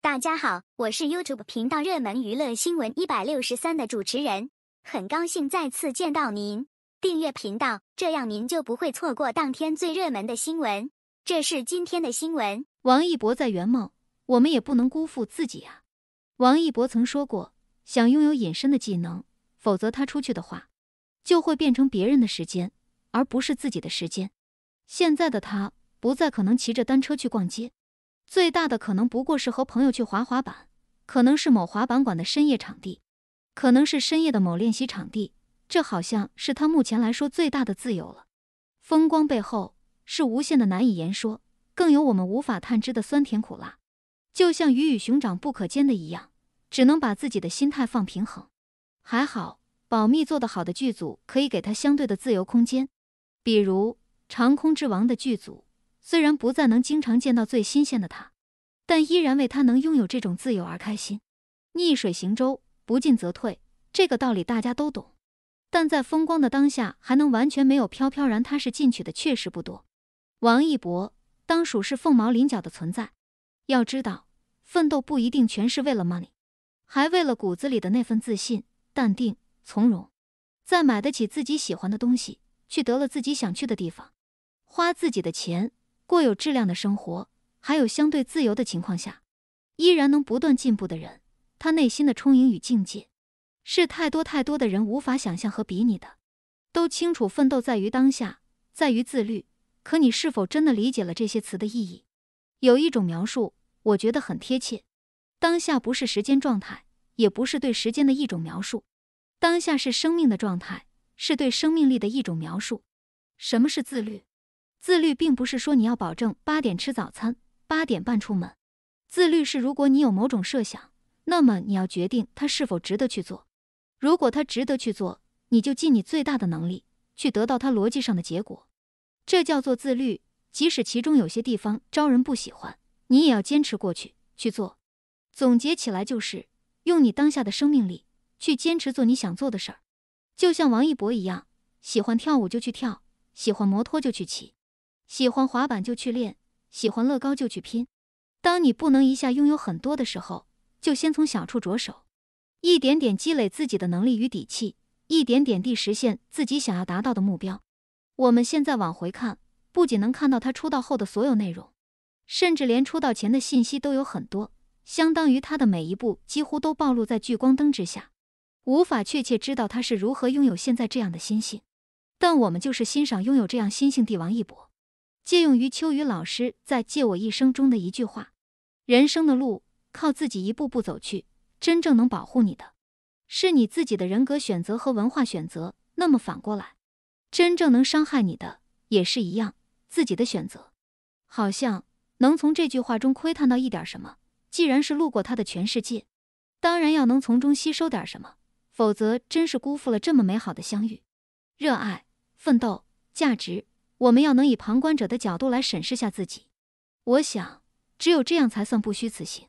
大家好，我是 YouTube 频道热门娱乐新闻一百六十三的主持人，很高兴再次见到您。订阅频道，这样您就不会错过当天最热门的新闻。这是今天的新闻。王一博在圆梦，我们也不能辜负自己啊。王一博曾说过，想拥有隐身的技能，否则他出去的话，就会变成别人的时间，而不是自己的时间。现在的他，不再可能骑着单车去逛街。最大的可能不过是和朋友去滑滑板，可能是某滑板馆的深夜场地，可能是深夜的某练习场地。这好像是他目前来说最大的自由了。风光背后是无限的难以言说，更有我们无法探知的酸甜苦辣。就像鱼与熊掌不可兼的一样，只能把自己的心态放平衡。还好保密做得好的剧组可以给他相对的自由空间，比如《长空之王》的剧组。虽然不再能经常见到最新鲜的他，但依然为他能拥有这种自由而开心。逆水行舟，不进则退，这个道理大家都懂。但在风光的当下，还能完全没有飘飘然、踏实进取的，确实不多。王一博当属是凤毛麟角的存在。要知道，奋斗不一定全是为了 money，还为了骨子里的那份自信、淡定、从容。在买得起自己喜欢的东西，去得了自己想去的地方，花自己的钱。过有质量的生活，还有相对自由的情况下，依然能不断进步的人，他内心的充盈与境界，是太多太多的人无法想象和比拟的。都清楚，奋斗在于当下，在于自律。可你是否真的理解了这些词的意义？有一种描述，我觉得很贴切：当下不是时间状态，也不是对时间的一种描述，当下是生命的状态，是对生命力的一种描述。什么是自律？自律并不是说你要保证八点吃早餐，八点半出门。自律是如果你有某种设想，那么你要决定它是否值得去做。如果它值得去做，你就尽你最大的能力去得到它逻辑上的结果。这叫做自律，即使其中有些地方招人不喜欢，你也要坚持过去去做。总结起来就是，用你当下的生命力去坚持做你想做的事儿，就像王一博一样，喜欢跳舞就去跳，喜欢摩托就去骑。喜欢滑板就去练，喜欢乐高就去拼。当你不能一下拥有很多的时候，就先从小处着手，一点点积累自己的能力与底气，一点点地实现自己想要达到的目标。我们现在往回看，不仅能看到他出道后的所有内容，甚至连出道前的信息都有很多，相当于他的每一步几乎都暴露在聚光灯之下，无法确切知道他是如何拥有现在这样的心性。但我们就是欣赏拥有这样心性帝王一博。借用余秋雨老师在《借我一生》中的一句话：“人生的路靠自己一步步走去。真正能保护你的，是你自己的人格选择和文化选择。那么反过来，真正能伤害你的也是一样，自己的选择。好像能从这句话中窥探到一点什么。既然是路过他的全世界，当然要能从中吸收点什么，否则真是辜负了这么美好的相遇、热爱、奋斗、价值。”我们要能以旁观者的角度来审视下自己，我想，只有这样才算不虚此行。